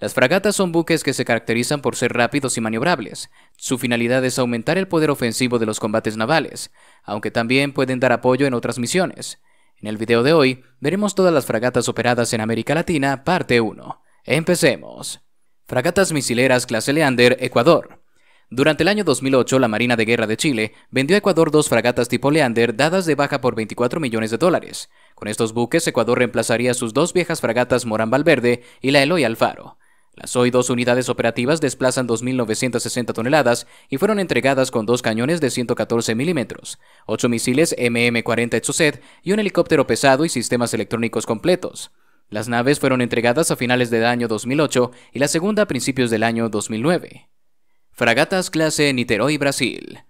Las fragatas son buques que se caracterizan por ser rápidos y maniobrables. Su finalidad es aumentar el poder ofensivo de los combates navales, aunque también pueden dar apoyo en otras misiones. En el video de hoy, veremos todas las fragatas operadas en América Latina, parte 1. ¡Empecemos! Fragatas misileras clase Leander, Ecuador. Durante el año 2008, la Marina de Guerra de Chile vendió a Ecuador dos fragatas tipo Leander dadas de baja por 24 millones de dólares. Con estos buques, Ecuador reemplazaría sus dos viejas fragatas Morán Valverde y la Eloy Alfaro hoy dos unidades operativas desplazan 2.960 toneladas y fueron entregadas con dos cañones de 114 milímetros, ocho misiles MM-40 Exocet y un helicóptero pesado y sistemas electrónicos completos. Las naves fueron entregadas a finales del año 2008 y la segunda a principios del año 2009. Fragatas clase Niterói Brasil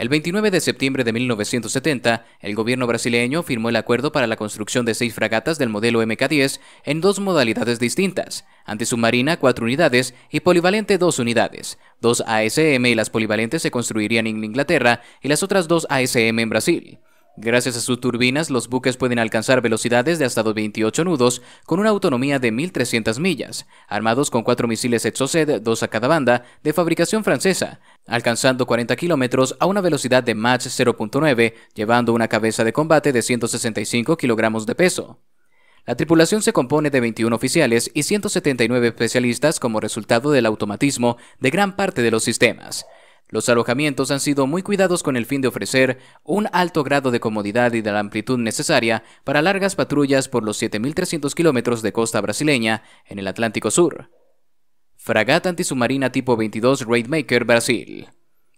el 29 de septiembre de 1970, el gobierno brasileño firmó el acuerdo para la construcción de seis fragatas del modelo MK-10 en dos modalidades distintas, antisubmarina cuatro unidades y polivalente dos unidades. Dos ASM y las polivalentes se construirían en Inglaterra y las otras dos ASM en Brasil. Gracias a sus turbinas, los buques pueden alcanzar velocidades de hasta 28 nudos con una autonomía de 1.300 millas, armados con cuatro misiles Exocet, dos a cada banda, de fabricación francesa, alcanzando 40 kilómetros a una velocidad de Mach 0.9, llevando una cabeza de combate de 165 kilogramos de peso. La tripulación se compone de 21 oficiales y 179 especialistas como resultado del automatismo de gran parte de los sistemas. Los alojamientos han sido muy cuidados con el fin de ofrecer un alto grado de comodidad y de la amplitud necesaria para largas patrullas por los 7.300 kilómetros de costa brasileña en el Atlántico Sur. Fragata antisubmarina tipo 22 Raidmaker Brasil.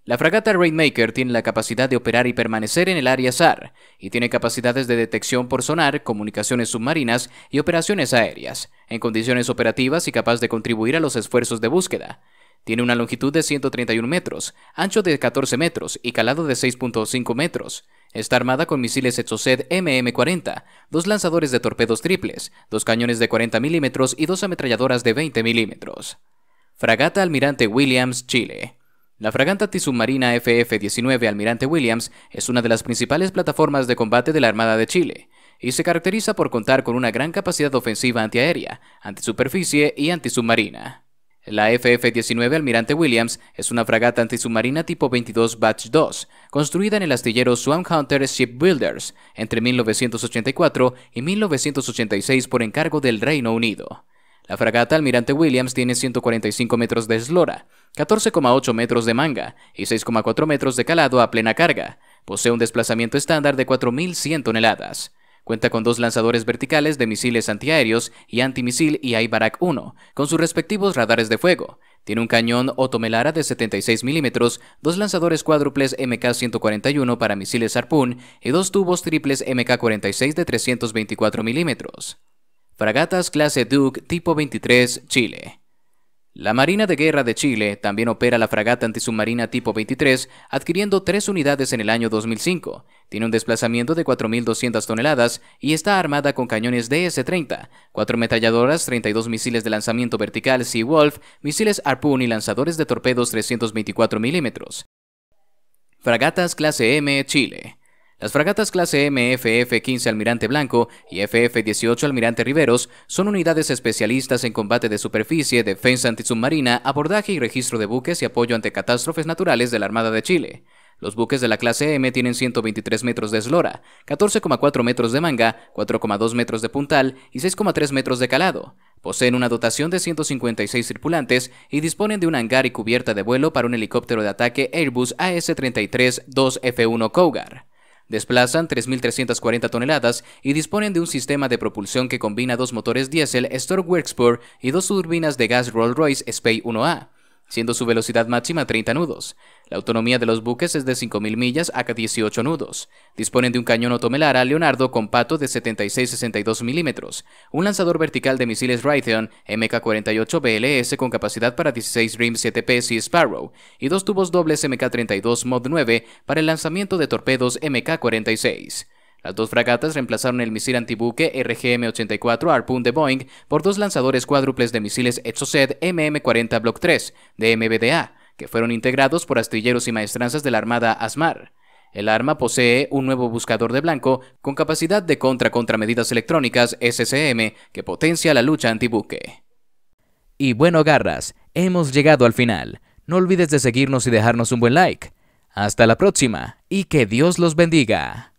La fragata Raidmaker tiene la capacidad de operar y permanecer en el área SAR, y tiene capacidades de detección por sonar, comunicaciones submarinas y operaciones aéreas, en condiciones operativas y capaz de contribuir a los esfuerzos de búsqueda. Tiene una longitud de 131 metros, ancho de 14 metros y calado de 6.5 metros. Está armada con misiles Exocet MM40, dos lanzadores de torpedos triples, dos cañones de 40 milímetros y dos ametralladoras de 20 milímetros. Fragata Almirante Williams, Chile. La fragata antisubmarina FF-19 Almirante Williams es una de las principales plataformas de combate de la Armada de Chile y se caracteriza por contar con una gran capacidad ofensiva antiaérea, antisuperficie y antisubmarina. La FF-19 Almirante Williams es una fragata antisubmarina tipo 22 Batch 2, construida en el astillero Swamp Hunter Shipbuilders entre 1984 y 1986 por encargo del Reino Unido. La fragata Almirante Williams tiene 145 metros de eslora, 14,8 metros de manga y 6,4 metros de calado a plena carga. Posee un desplazamiento estándar de 4.100 toneladas. Cuenta con dos lanzadores verticales de misiles antiaéreos y antimisil y Ibarak-1, con sus respectivos radares de fuego. Tiene un cañón Otomelara de 76 mm, dos lanzadores cuádruples MK-141 para misiles Harpoon y dos tubos triples MK-46 de 324 mm. Fragatas clase Duke tipo 23, Chile. La Marina de Guerra de Chile también opera la fragata antisubmarina tipo 23, adquiriendo tres unidades en el año 2005. Tiene un desplazamiento de 4.200 toneladas y está armada con cañones DS-30, cuatro metalladoras, 32 misiles de lanzamiento vertical Sea-Wolf, misiles Harpoon y lanzadores de torpedos 324 milímetros. Fragatas Clase M Chile. Las fragatas clase M 15 Almirante Blanco y FF-18 Almirante Riveros son unidades especialistas en combate de superficie, defensa antisubmarina, abordaje y registro de buques y apoyo ante catástrofes naturales de la Armada de Chile. Los buques de la clase M tienen 123 metros de eslora, 14,4 metros de manga, 4,2 metros de puntal y 6,3 metros de calado. Poseen una dotación de 156 tripulantes y disponen de un hangar y cubierta de vuelo para un helicóptero de ataque Airbus AS-33-2F1 Cougar. Desplazan 3.340 toneladas y disponen de un sistema de propulsión que combina dos motores diésel Stork y dos turbinas de gas Rolls-Royce Spey 1A siendo su velocidad máxima 30 nudos. La autonomía de los buques es de 5.000 millas a 18 nudos. Disponen de un cañón otomelara Leonardo con pato de 76-62 milímetros, un lanzador vertical de misiles Raytheon MK-48BLS con capacidad para 16 rim 7P y Sparrow y dos tubos dobles MK-32 Mod 9 para el lanzamiento de torpedos MK-46. Las dos fragatas reemplazaron el misil antibuque RGM-84 Harpoon de Boeing por dos lanzadores cuádruples de misiles Exocet MM-40 Block 3 de MBDA, que fueron integrados por astilleros y maestranzas de la Armada ASMAR. El arma posee un nuevo buscador de blanco con capacidad de contra-contramedidas electrónicas SCM que potencia la lucha antibuque. Y bueno, garras, hemos llegado al final. No olvides de seguirnos y dejarnos un buen like. Hasta la próxima y que Dios los bendiga.